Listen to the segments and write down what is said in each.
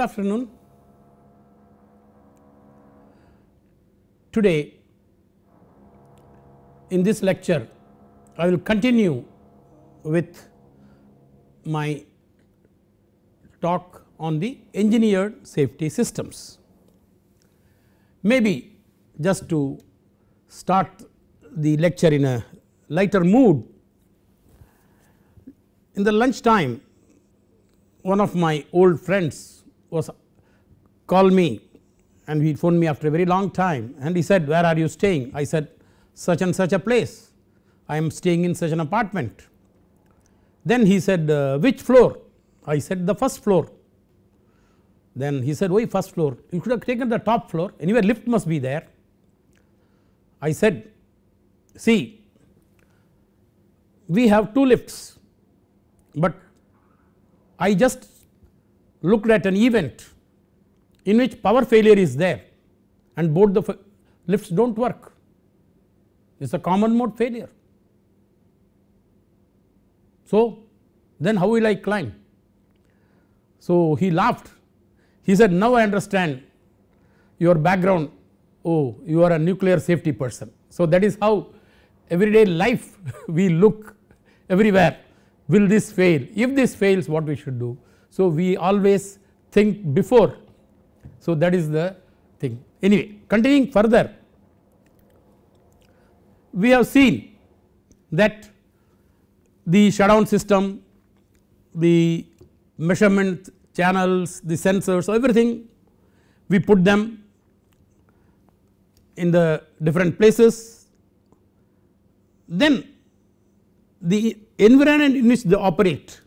good afternoon. Today in this lecture I will continue with my talk on the engineered safety systems. Maybe just to start the lecture in a lighter mood, in the lunch time one of my old friends was call me and he phoned me after a very long time and he said where are you staying I said such and such a place I am staying in such an apartment. Then he said uh, which floor I said the first floor then he said why first floor you could have taken the top floor anyway lift must be there. I said see we have two lifts but I just looked at an event in which power failure is there and both the lifts do not work it is a common mode failure. So then how will I climb? So he laughed he said now I understand your background oh you are a nuclear safety person. So that is how everyday life we look everywhere will this fail if this fails what we should do so, we always think before. So, that is the thing. Anyway, continuing further, we have seen that the shutdown system, the measurement channels, the sensors, everything we put them in the different places. Then the environment in which they operate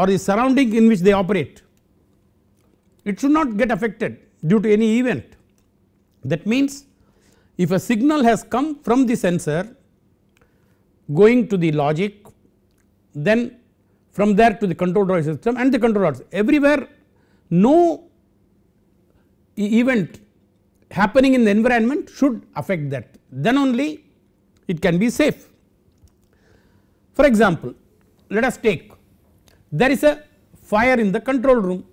or the surrounding in which they operate. It should not get affected due to any event. That means if a signal has come from the sensor going to the logic then from there to the control drive system and the controllers everywhere no event happening in the environment should affect that then only it can be safe. For example, let us take there is a fire in the control room.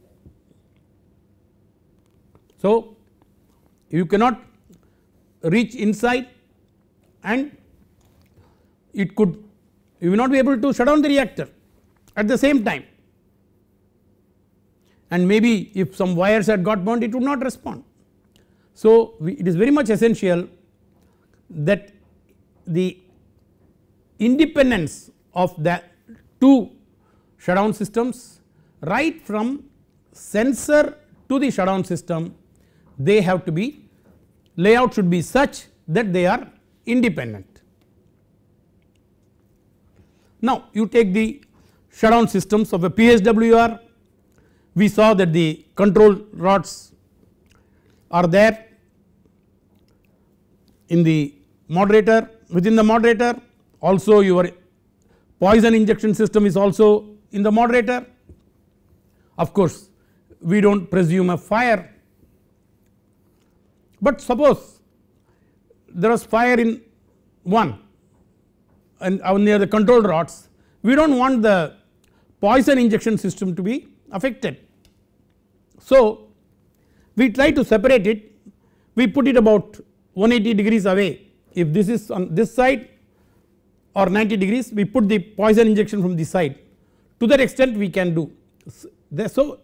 So, you cannot reach inside and it could you will not be able to shut down the reactor at the same time and maybe if some wires had got burnt it would not respond. So, we, it is very much essential that the independence of the two shutdown systems right from sensor to the shutdown system they have to be layout should be such that they are independent. Now you take the shutdown systems of a PSWR we saw that the control rods are there in the moderator within the moderator also your poison injection system is also in the moderator. Of course, we do not presume a fire, but suppose there was fire in one and uh, near the control rods, we do not want the poison injection system to be affected. So, we try to separate it, we put it about 180 degrees away. If this is on this side or 90 degrees, we put the poison injection from this side to that extent we can do. So,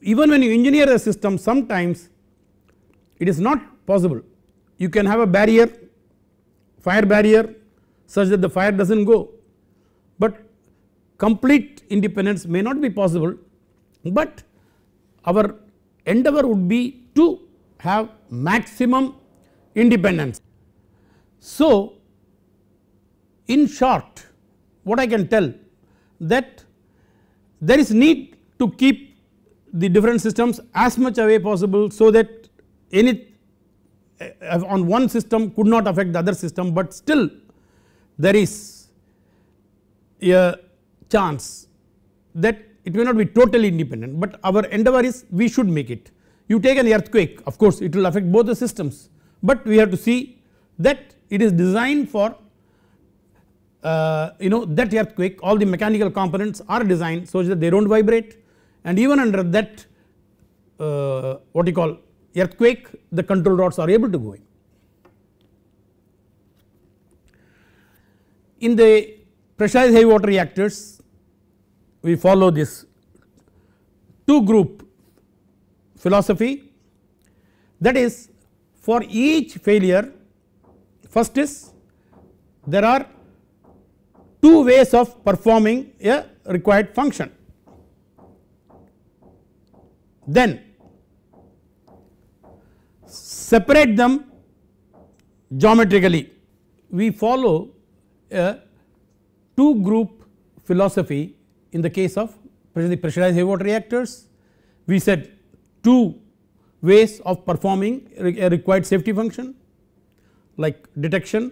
even when you engineer a system sometimes it is not possible you can have a barrier fire barrier such that the fire does not go but complete independence may not be possible but our endeavor would be to have maximum independence. So in short what I can tell that there is need to keep the different systems as much away possible so that any eh, eh, on one system could not affect the other system but still there is a chance that it may not be totally independent but our endeavor is we should make it. You take an earthquake of course it will affect both the systems but we have to see that it is designed for uh, you know that earthquake all the mechanical components are designed so that they do not vibrate and even under that uh, what you call earthquake the control rods are able to go in. In the pressurized heavy water reactors we follow this two group philosophy that is for each failure first is there are two ways of performing a required function. Then separate them geometrically. We follow a two group philosophy in the case of the pressurized heavy water reactors. We said two ways of performing a required safety function like detection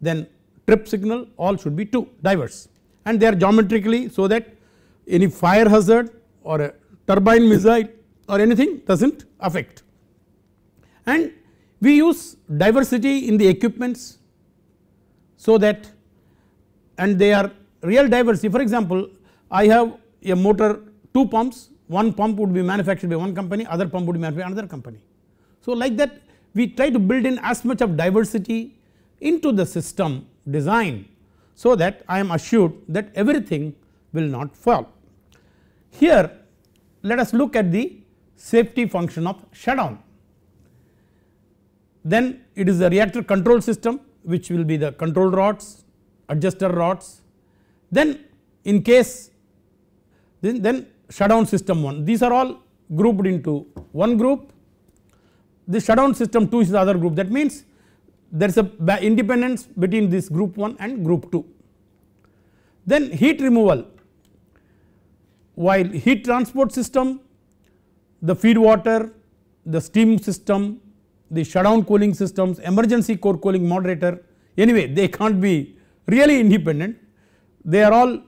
then trip signal all should be 2 diverse and they are geometrically so that any fire hazard or a turbine missile or anything does not affect. And we use diversity in the equipments so that and they are real diversity for example I have a motor two pumps one pump would be manufactured by one company other pump would be manufactured by another company. So like that we try to build in as much of diversity into the system design so that I am assured that everything will not fall. Here let us look at the safety function of shutdown. Then it is the reactor control system which will be the control rods, adjuster rods. Then in case then, then shutdown system 1 these are all grouped into one group. The shutdown system 2 is the other group that means there is a independence between this group 1 and group 2. Then heat removal while heat transport system, the feed water, the steam system, the shutdown cooling systems, emergency core cooling moderator anyway they can't be really independent they are all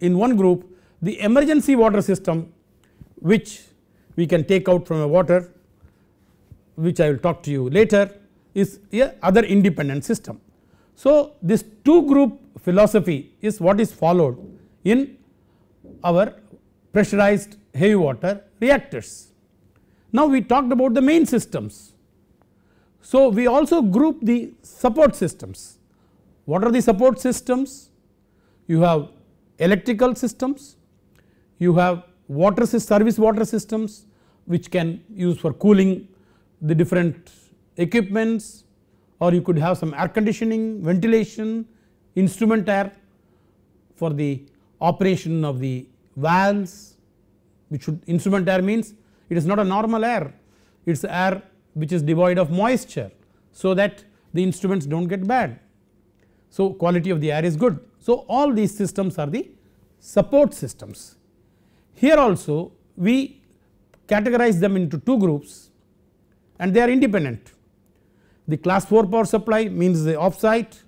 in one group the emergency water system which we can take out from a water which I will talk to you later is a other independent system. So, this two group philosophy is what is followed in our pressurized heavy water reactors. Now, we talked about the main systems. So, we also group the support systems. What are the support systems? You have electrical systems, you have water service water systems which can use for cooling the different equipments or you could have some air conditioning, ventilation, instrument air for the operation of the valves which should instrument air means it is not a normal air it is air which is devoid of moisture so that the instruments do not get bad. So, quality of the air is good. So, all these systems are the support systems. Here also we categorize them into two groups and they are independent the class 4 power supply means the offsite,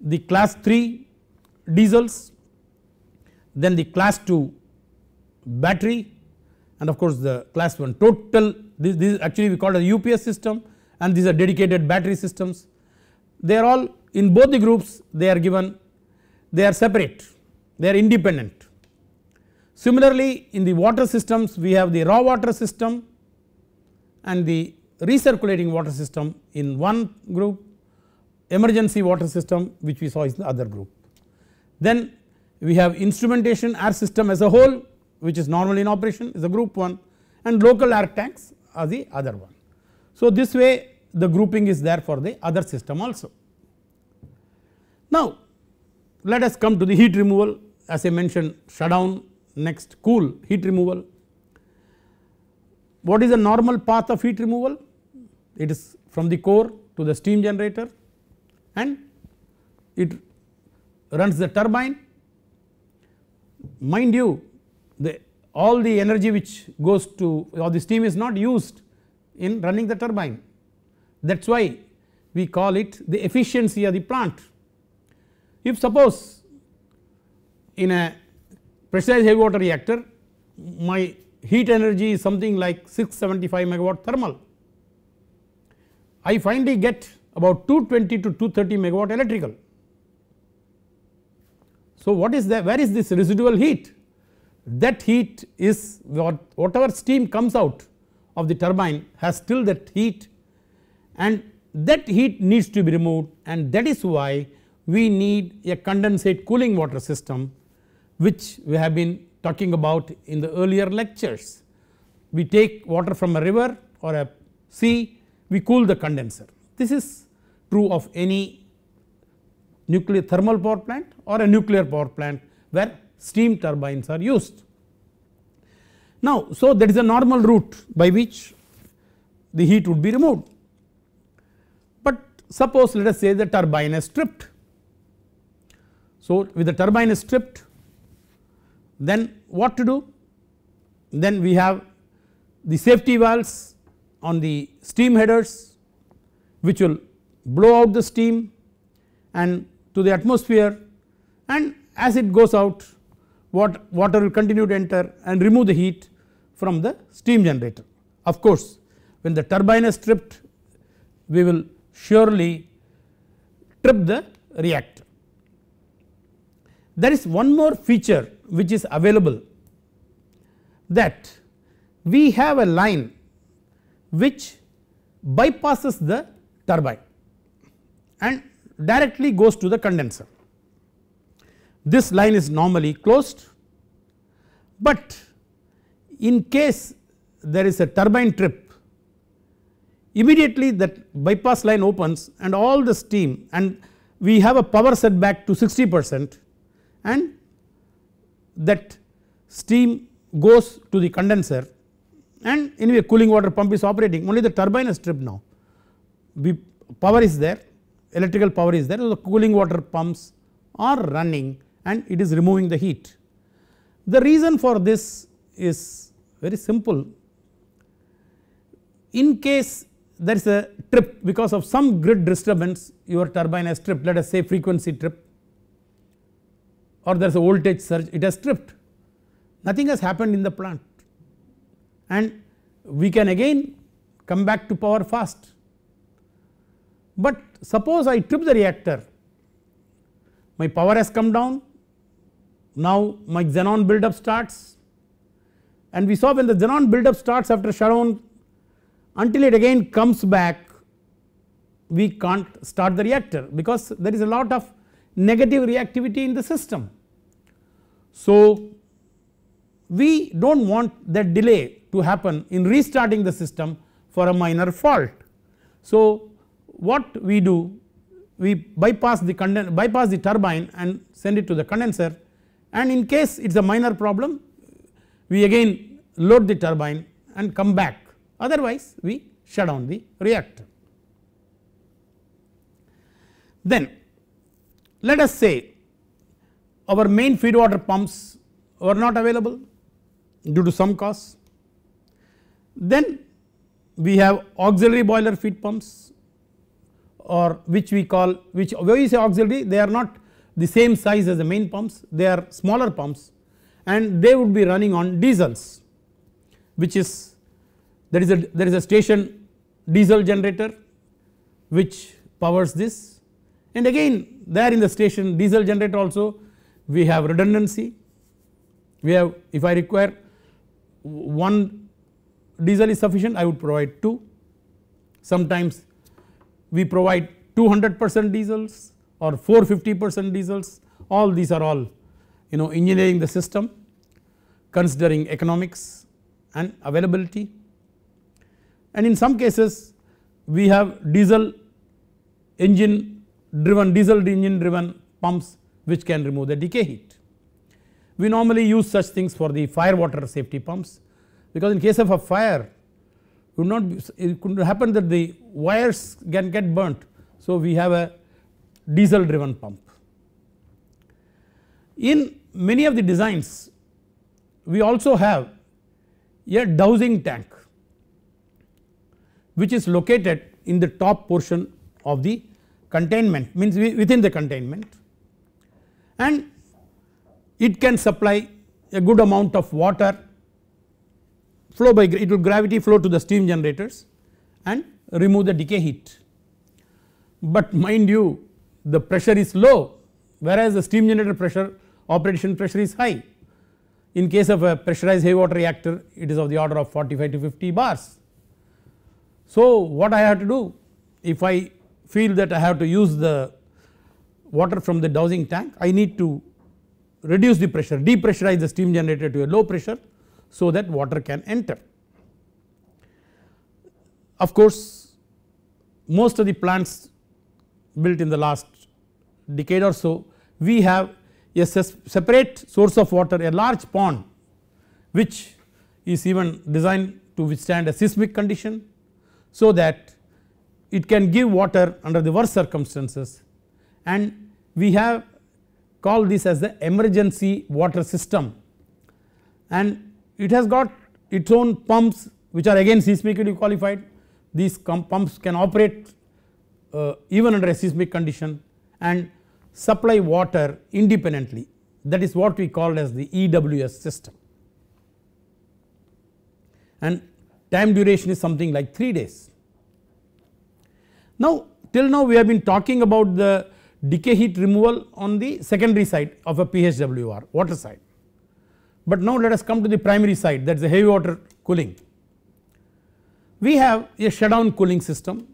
the class 3 diesels, then the class 2 battery and of course the class 1 total this, this actually we call it a UPS system and these are dedicated battery systems. They are all in both the groups they are given they are separate they are independent. Similarly in the water systems we have the raw water system and the recirculating water system in one group, emergency water system which we saw is the other group. Then we have instrumentation air system as a whole which is normally in operation is a group 1 and local air tanks are the other one. So this way the grouping is there for the other system also. Now let us come to the heat removal as I mentioned shutdown next cool heat removal. What is the normal path of heat removal? it is from the core to the steam generator and it runs the turbine. Mind you the all the energy which goes to or the steam is not used in running the turbine that is why we call it the efficiency of the plant. If suppose in a pressurized heavy water reactor my heat energy is something like 675 megawatt thermal I finally get about 220 to 230 megawatt electrical. So, what is the where is this residual heat? That heat is what whatever steam comes out of the turbine has still that heat and that heat needs to be removed and that is why we need a condensate cooling water system which we have been talking about in the earlier lectures. We take water from a river or a sea we cool the condenser. This is true of any nuclear thermal power plant or a nuclear power plant where steam turbines are used. Now, so that is a normal route by which the heat would be removed. But suppose let us say the turbine is stripped. So, with the turbine is stripped then what to do? Then we have the safety valves on the steam headers which will blow out the steam and to the atmosphere and as it goes out water will continue to enter and remove the heat from the steam generator. Of course when the turbine is tripped we will surely trip the reactor. There is one more feature which is available that we have a line which bypasses the turbine and directly goes to the condenser. This line is normally closed, but in case there is a turbine trip immediately that bypass line opens and all the steam and we have a power setback to 60 percent and that steam goes to the condenser and anyway cooling water pump is operating only the turbine is stripped now. We power is there electrical power is there so the cooling water pumps are running and it is removing the heat. The reason for this is very simple in case there is a trip because of some grid disturbance your turbine has tripped let us say frequency trip or there is a voltage surge it has tripped nothing has happened in the plant and we can again come back to power fast. But suppose I trip the reactor, my power has come down, now my xenon build up starts and we saw when the xenon build up starts after shutdown until it again comes back we can't start the reactor because there is a lot of negative reactivity in the system. So, we do not want that delay to happen in restarting the system for a minor fault. So what we do we bypass the bypass the turbine and send it to the condenser and in case it is a minor problem we again load the turbine and come back otherwise we shut down the reactor. Then let us say our main feed water pumps were not available due to some cause. Then we have auxiliary boiler feed pumps or which we call which when you say auxiliary they are not the same size as the main pumps they are smaller pumps and they would be running on diesels which is there is a there is a station diesel generator which powers this and again there in the station diesel generator also we have redundancy we have if I require one diesel is sufficient I would provide 2. Sometimes we provide 200 percent diesels or 450 percent diesels all these are all you know engineering the system considering economics and availability and in some cases we have diesel engine driven diesel engine driven pumps which can remove the decay heat. We normally use such things for the fire water safety pumps because in case of a fire could not it could happen that the wires can get burnt. So, we have a diesel driven pump. In many of the designs we also have a dowsing tank which is located in the top portion of the containment means within the containment and it can supply a good amount of water flow by it will gravity flow to the steam generators and remove the decay heat. But mind you the pressure is low whereas the steam generator pressure operation pressure is high. In case of a pressurized heavy water reactor it is of the order of 45 to 50 bars. So what I have to do if I feel that I have to use the water from the dowsing tank I need to reduce the pressure depressurize the steam generator to a low pressure so that water can enter. Of course, most of the plants built in the last decade or so we have a separate source of water a large pond which is even designed to withstand a seismic condition so that it can give water under the worst circumstances and we have call this as the emergency water system and it has got its own pumps which are again seismically qualified these pumps can operate uh, even under a seismic condition and supply water independently that is what we call as the EWS system and time duration is something like 3 days. Now till now we have been talking about the decay heat removal on the secondary side of a PHWR water side. But now let us come to the primary side that is the heavy water cooling. We have a shutdown cooling system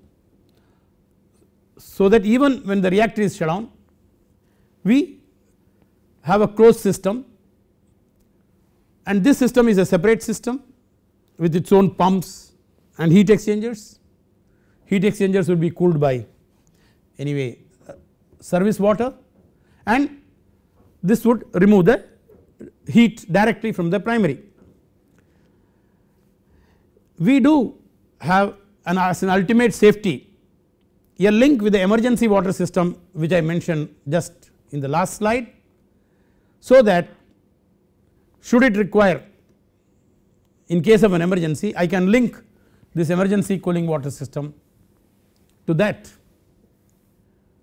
so that even when the reactor is shut down we have a closed system and this system is a separate system with its own pumps and heat exchangers. Heat exchangers will be cooled by anyway service water and this would remove the heat directly from the primary. We do have an as an ultimate safety a link with the emergency water system which I mentioned just in the last slide so that should it require in case of an emergency I can link this emergency cooling water system to that.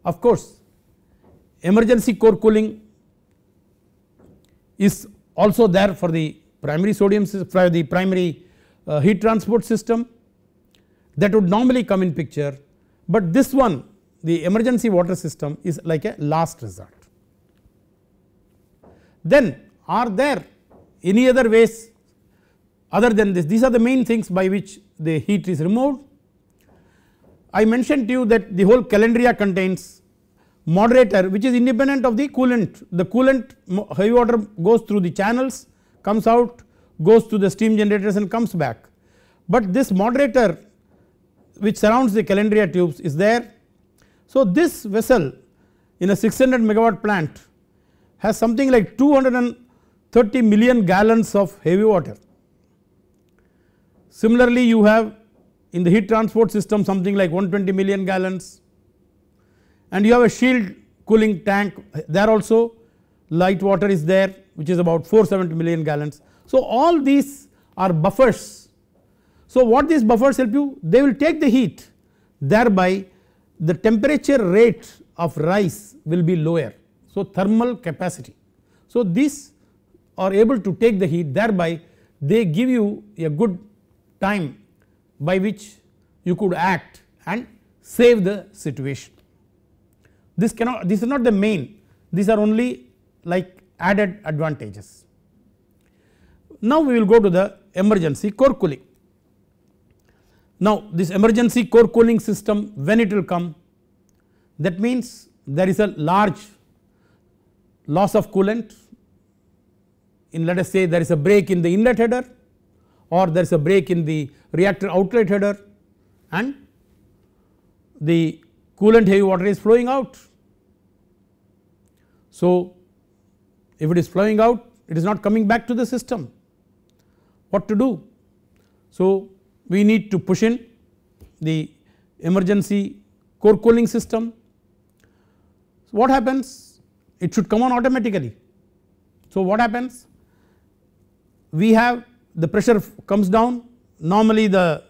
Of course emergency core cooling is also there for the primary sodium for the primary uh, heat transport system that would normally come in picture but this one the emergency water system is like a last resort. Then are there any other ways other than this these are the main things by which the heat is removed. I mentioned to you that the whole calendaria contains moderator which is independent of the coolant the coolant heavy water goes through the channels comes out goes to the steam generators and comes back but this moderator which surrounds the calandria tubes is there. So this vessel in a 600 megawatt plant has something like 230 million gallons of heavy water. Similarly you have in the heat transport system something like 120 million gallons and you have a shield cooling tank there also light water is there which is about 470 million gallons. So all these are buffers. So what these buffers help you? They will take the heat thereby the temperature rate of rise will be lower. So thermal capacity. So these are able to take the heat thereby they give you a good time by which you could act and save the situation this cannot this is not the main these are only like added advantages. Now we will go to the emergency core cooling. Now this emergency core cooling system when it will come that means there is a large loss of coolant in let us say there is a break in the inlet header or there is a break in the reactor outlet header and the coolant heavy water is flowing out so if it is flowing out it is not coming back to the system what to do. So we need to push in the emergency core cooling system. So what happens it should come on automatically. So what happens we have the pressure comes down normally the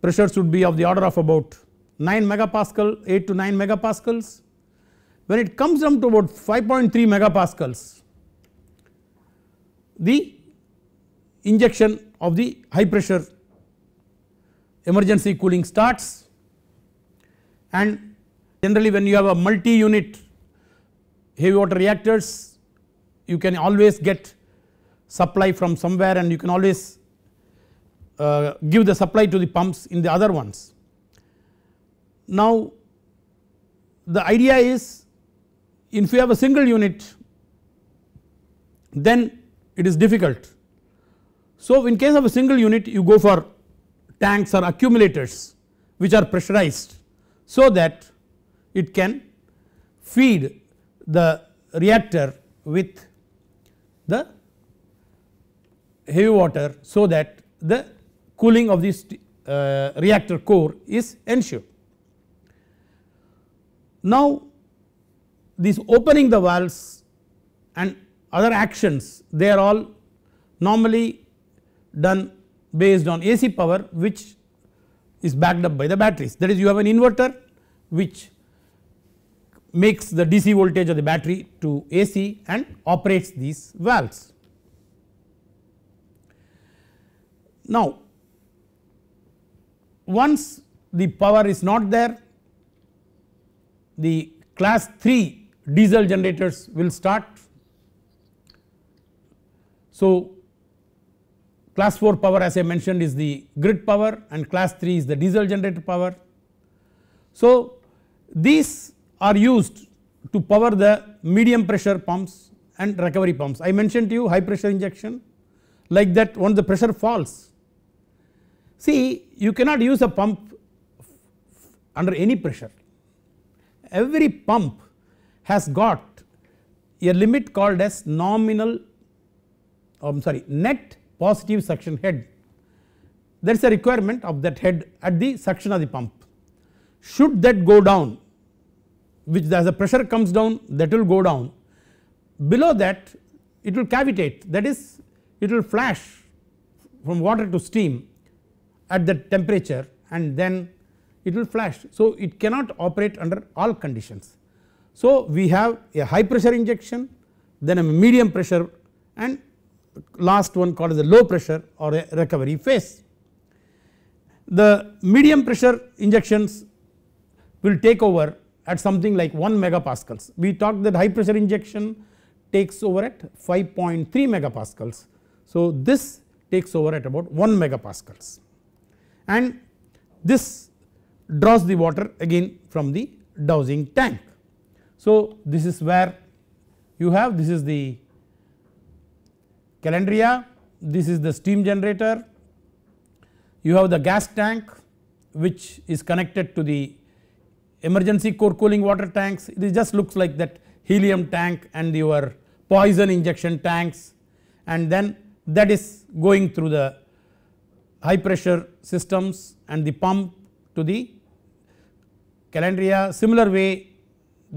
pressure should be of the order of about 9 megapascal 8 to 9 megapascals when it comes down to about 5.3 megapascals the injection of the high pressure emergency cooling starts and generally when you have a multi unit heavy water reactors you can always get supply from somewhere and you can always uh, give the supply to the pumps in the other ones. Now the idea is if you have a single unit then it is difficult. So, in case of a single unit you go for tanks or accumulators which are pressurized so that it can feed the reactor with the heavy water so that the cooling of this uh, reactor core is ensured. Now these opening the valves and other actions they are all normally done based on AC power which is backed up by the batteries that is you have an inverter which makes the DC voltage of the battery to AC and operates these valves. Now once the power is not there the class 3 diesel generators will start. So class 4 power as I mentioned is the grid power and class 3 is the diesel generator power. So these are used to power the medium pressure pumps and recovery pumps. I mentioned to you high pressure injection like that once the pressure falls. See you cannot use a pump under any pressure. Every pump has got a limit called as nominal I am um, sorry net positive suction head that is a requirement of that head at the suction of the pump. Should that go down which as the pressure comes down that will go down below that it will cavitate that is it will flash from water to steam at that temperature and then it will flash. So, it cannot operate under all conditions so we have a high pressure injection then a medium pressure and last one called as a low pressure or a recovery phase. The medium pressure injections will take over at something like 1 megapascals. We talked that high pressure injection takes over at 5.3 megapascals. So this takes over at about 1 megapascals and this draws the water again from the dowsing tank. So, this is where you have this is the calandria, this is the steam generator, you have the gas tank which is connected to the emergency core cooling water tanks it just looks like that helium tank and your poison injection tanks and then that is going through the high pressure systems and the pump to the calandria similar way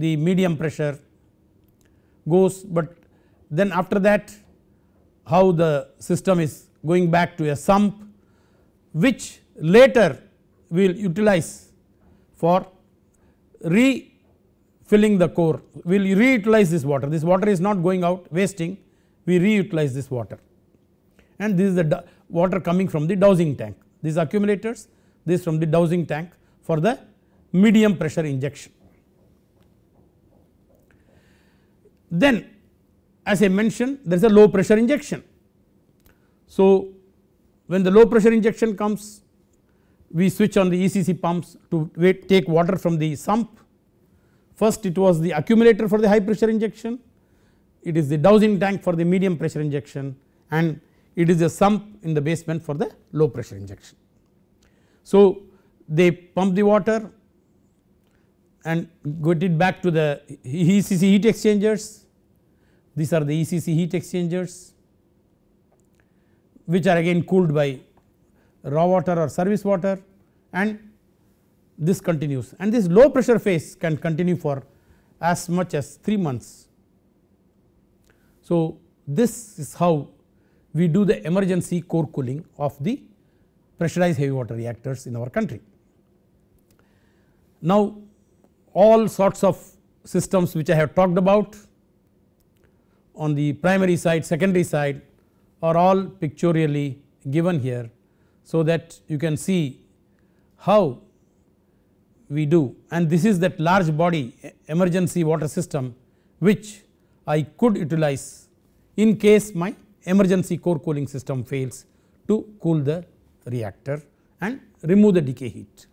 the medium pressure goes but then after that how the system is going back to a sump which later we will utilize for refilling the core we will reutilize this water this water is not going out wasting we reutilize this water and this is the water coming from the dowsing tank these accumulators this from the dowsing tank for the medium pressure injection Then as I mentioned there is a low pressure injection. So when the low pressure injection comes we switch on the ECC pumps to wait, take water from the sump. First it was the accumulator for the high pressure injection, it is the dowsing tank for the medium pressure injection and it is a sump in the basement for the low pressure injection. So they pump the water and get it back to the ECC heat exchangers. These are the ECC heat exchangers which are again cooled by raw water or service water and this continues and this low pressure phase can continue for as much as 3 months. So, this is how we do the emergency core cooling of the pressurized heavy water reactors in our country. Now, all sorts of systems which I have talked about on the primary side, secondary side are all pictorially given here. So that you can see how we do and this is that large body emergency water system which I could utilize in case my emergency core cooling system fails to cool the reactor and remove the decay heat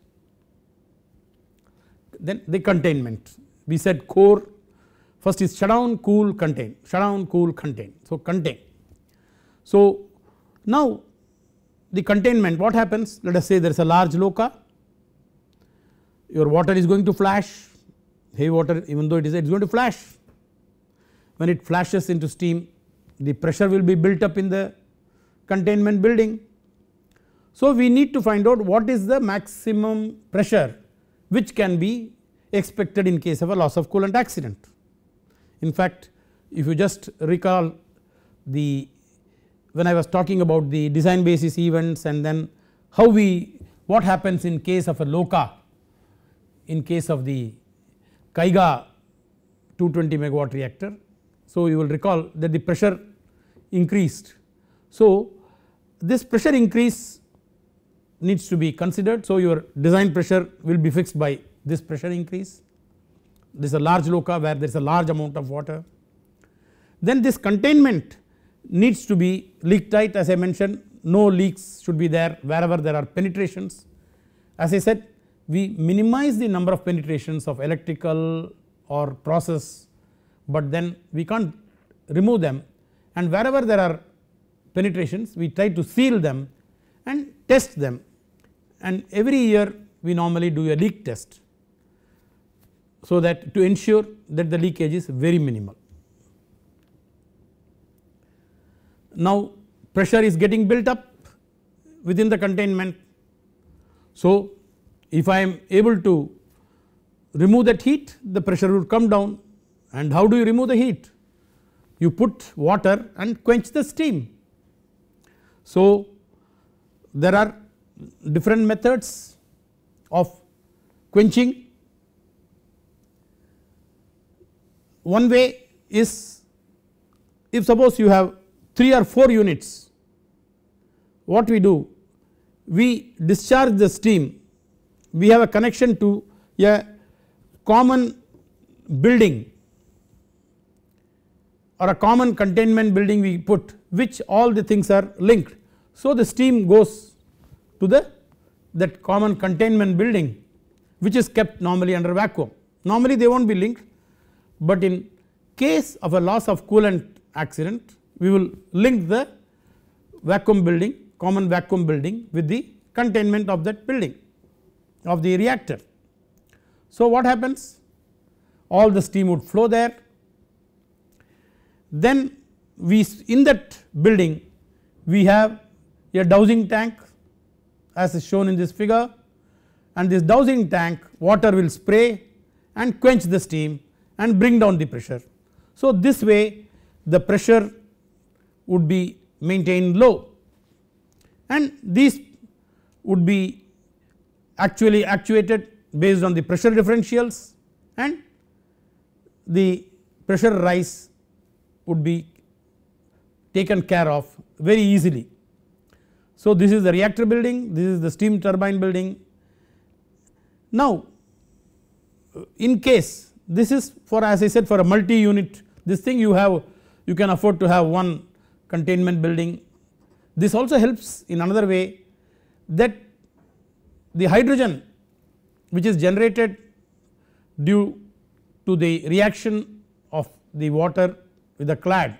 then the containment we said core first is shutdown cool contain shutdown cool contain so contain. So now the containment what happens let us say there is a large loca your water is going to flash heavy water even though it is it is going to flash when it flashes into steam the pressure will be built up in the containment building. So we need to find out what is the maximum pressure which can be expected in case of a loss of coolant accident. In fact, if you just recall the when I was talking about the design basis events and then how we what happens in case of a LOCA in case of the Kaiga 220 megawatt reactor. So, you will recall that the pressure increased. So, this pressure increase needs to be considered. So, your design pressure will be fixed by this pressure increase. This is a large loca where there is a large amount of water. Then this containment needs to be leak tight as I mentioned no leaks should be there wherever there are penetrations. As I said we minimize the number of penetrations of electrical or process but then we can't remove them and wherever there are penetrations we try to seal them and test them and every year we normally do a leak test. So that to ensure that the leakage is very minimal. Now pressure is getting built up within the containment. So if I am able to remove that heat the pressure will come down and how do you remove the heat? You put water and quench the steam. So there are different methods of quenching. One way is if suppose you have 3 or 4 units, what we do? We discharge the steam, we have a connection to a common building or a common containment building we put which all the things are linked. So, the steam goes to the that common containment building which is kept normally under vacuum. Normally they will not be linked but in case of a loss of coolant accident we will link the vacuum building common vacuum building with the containment of that building of the reactor. So what happens all the steam would flow there then we in that building we have a dowsing tank as is shown in this figure and this dowsing tank water will spray and quench the steam and bring down the pressure. So, this way the pressure would be maintained low and these would be actually actuated based on the pressure differentials and the pressure rise would be taken care of very easily. So, this is the reactor building, this is the steam turbine building. Now, in case this is for as I said for a multi unit this thing you have you can afford to have one containment building. This also helps in another way that the hydrogen which is generated due to the reaction of the water with the clad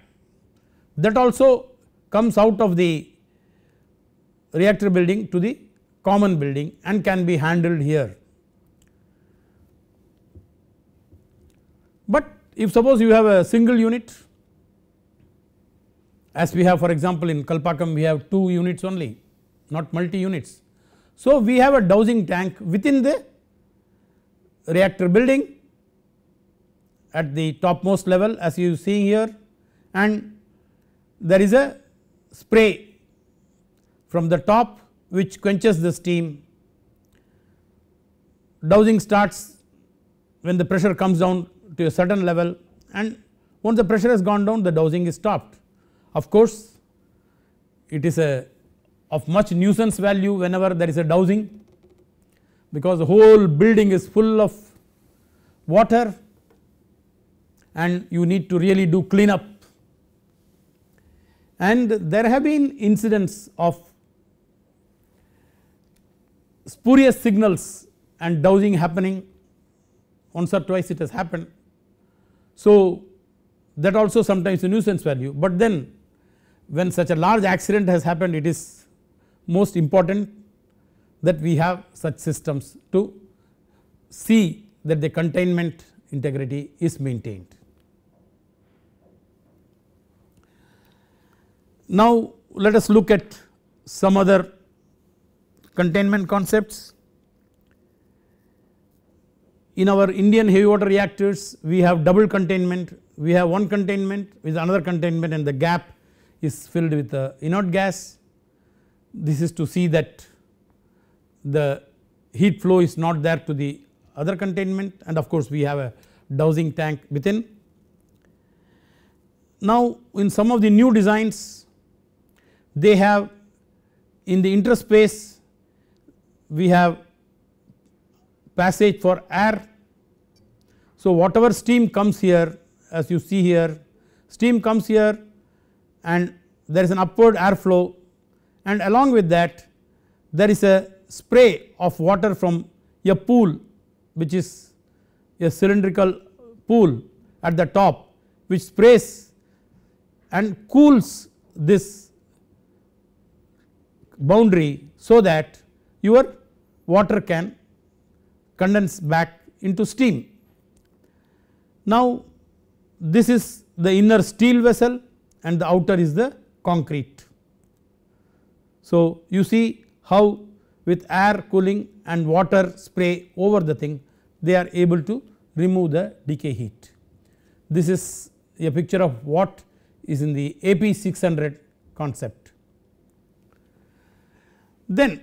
that also comes out of the reactor building to the common building and can be handled here. But if suppose you have a single unit as we have for example in Kalpakkam we have 2 units only not multi units. So we have a dowsing tank within the reactor building at the topmost level as you see here and there is a spray from the top which quenches the steam. Dowsing starts when the pressure comes down to a certain level and once the pressure has gone down the dowsing is stopped. Of course, it is a of much nuisance value whenever there is a dowsing because the whole building is full of water and you need to really do clean up and there have been incidents of spurious signals and dowsing happening once or twice it has happened. So that also sometimes a nuisance value but then when such a large accident has happened it is most important that we have such systems to see that the containment integrity is maintained. Now let us look at some other containment concepts. In our Indian heavy water reactors we have double containment, we have one containment with another containment and the gap is filled with the inert gas. This is to see that the heat flow is not there to the other containment and of course we have a dowsing tank within. Now in some of the new designs they have in the interspace we have passage for air. So, whatever steam comes here as you see here steam comes here and there is an upward air flow and along with that there is a spray of water from a pool which is a cylindrical pool at the top which sprays and cools this boundary so that your water can condense back into steam. Now this is the inner steel vessel and the outer is the concrete. So you see how with air cooling and water spray over the thing they are able to remove the decay heat. This is a picture of what is in the AP 600 concept. Then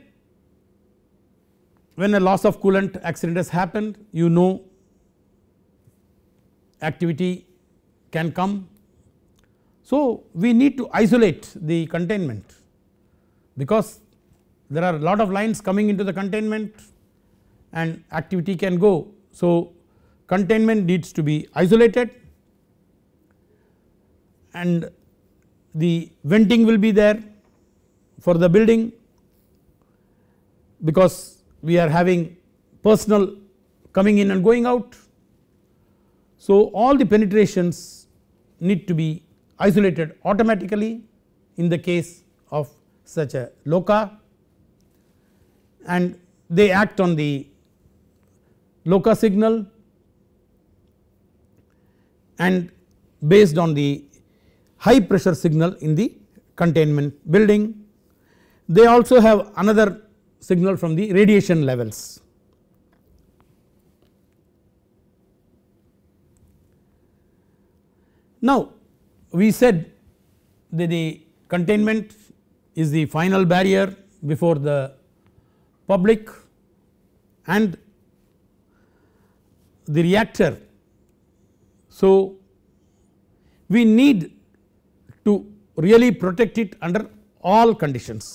when a loss of coolant accident has happened you know activity can come. So, we need to isolate the containment because there are a lot of lines coming into the containment and activity can go. So, containment needs to be isolated and the venting will be there for the building because we are having personal coming in and going out. So, all the penetrations need to be isolated automatically in the case of such a loca and they act on the loca signal and based on the high pressure signal in the containment building. They also have another signal from the radiation levels. Now, we said that the containment is the final barrier before the public and the reactor. So, we need to really protect it under all conditions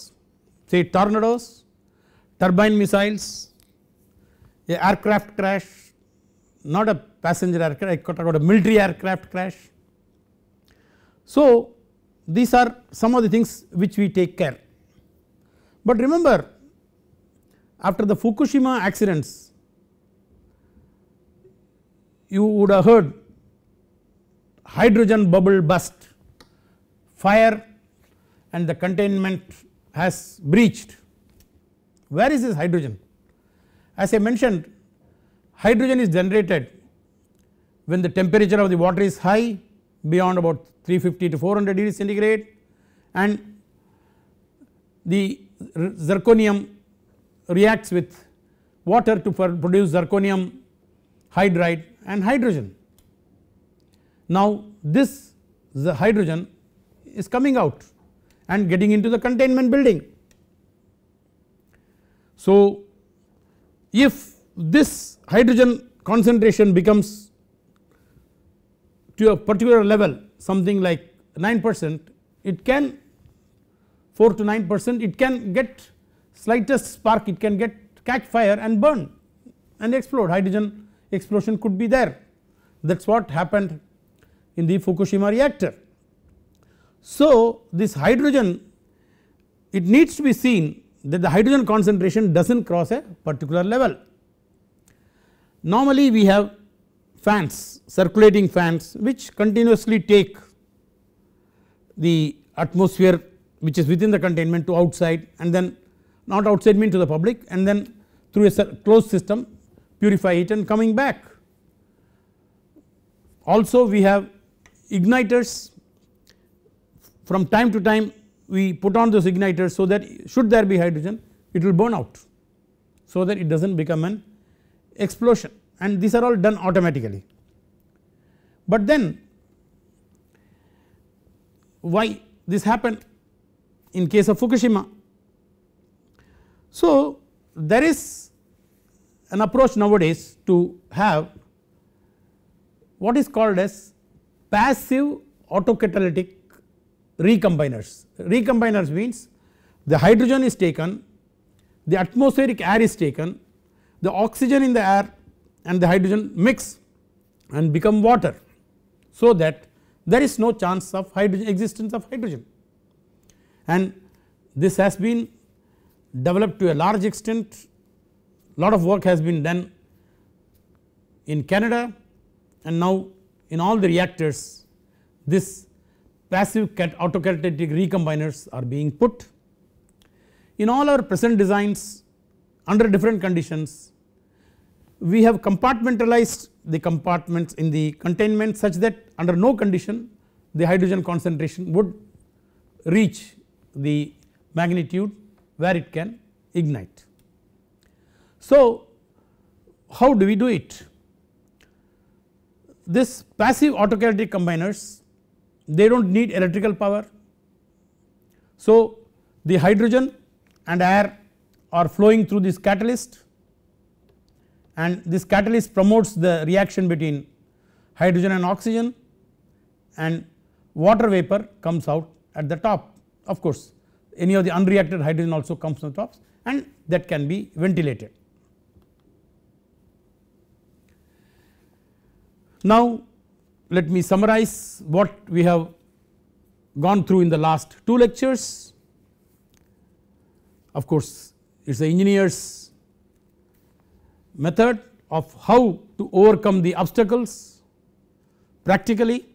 say tornadoes turbine missiles, a aircraft crash, not a passenger aircraft, I a military aircraft crash. So these are some of the things which we take care. But remember after the Fukushima accidents you would have heard hydrogen bubble burst, fire and the containment has breached where is this hydrogen? As I mentioned hydrogen is generated when the temperature of the water is high beyond about 350 to 400 degrees centigrade and the zirconium reacts with water to produce zirconium hydride and hydrogen. Now this hydrogen is coming out and getting into the containment building so, if this hydrogen concentration becomes to a particular level something like 9 percent it can 4 to 9 percent it can get slightest spark it can get catch fire and burn and explode hydrogen explosion could be there that is what happened in the Fukushima reactor. So, this hydrogen it needs to be seen that the hydrogen concentration does not cross a particular level. Normally we have fans circulating fans which continuously take the atmosphere which is within the containment to outside and then not outside mean to the public and then through a closed system purify it and coming back. Also we have igniters from time to time we put on those igniters so that should there be hydrogen it will burn out so that it does not become an explosion and these are all done automatically. But then why this happened in case of Fukushima. So there is an approach nowadays to have what is called as passive autocatalytic recombiners. Recombiners means the hydrogen is taken, the atmospheric air is taken, the oxygen in the air and the hydrogen mix and become water. So that there is no chance of hydrogen existence of hydrogen and this has been developed to a large extent lot of work has been done in Canada and now in all the reactors this passive autocatalytic recombiners are being put. In all our present designs under different conditions we have compartmentalized the compartments in the containment such that under no condition the hydrogen concentration would reach the magnitude where it can ignite. So how do we do it? This passive autocatalytic combiners they do not need electrical power. So, the hydrogen and air are flowing through this catalyst and this catalyst promotes the reaction between hydrogen and oxygen and water vapor comes out at the top of course any of the unreacted hydrogen also comes the top and that can be ventilated. Now let me summarize what we have gone through in the last two lectures. Of course, it is the engineer's method of how to overcome the obstacles practically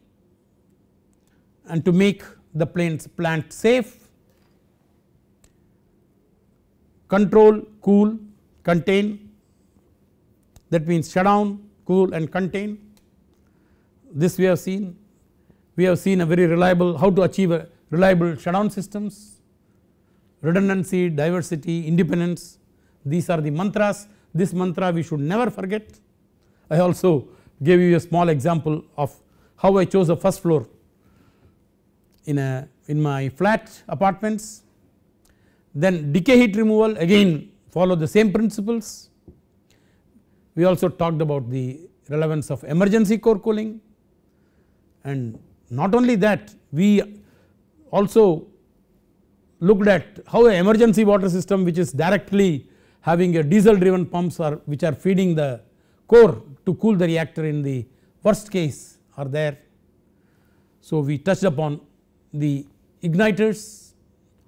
and to make the plants plant safe, control, cool, contain that means shut down, cool and contain this we have seen. We have seen a very reliable how to achieve a reliable shutdown systems, redundancy, diversity, independence. These are the mantras. This mantra we should never forget. I also gave you a small example of how I chose a first floor in a in my flat apartments. Then decay heat removal again follow the same principles. We also talked about the relevance of emergency core cooling and not only that we also looked at how a emergency water system which is directly having a diesel driven pumps are which are feeding the core to cool the reactor in the worst case are there. So, we touched upon the igniters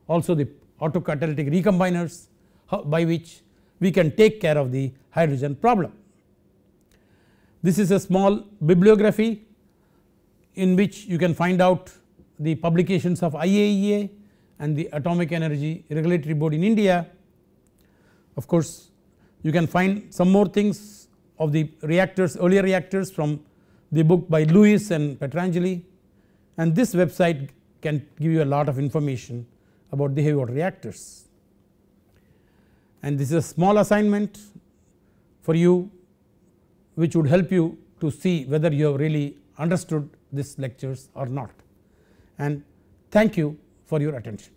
also the autocatalytic recombiners by which we can take care of the hydrogen problem. This is a small bibliography in which you can find out the publications of IAEA and the Atomic Energy Regulatory Board in India. Of course, you can find some more things of the reactors earlier reactors from the book by Lewis and Petrangeli and this website can give you a lot of information about the heavy water reactors. And this is a small assignment for you which would help you to see whether you have really understood these lectures or not and thank you for your attention.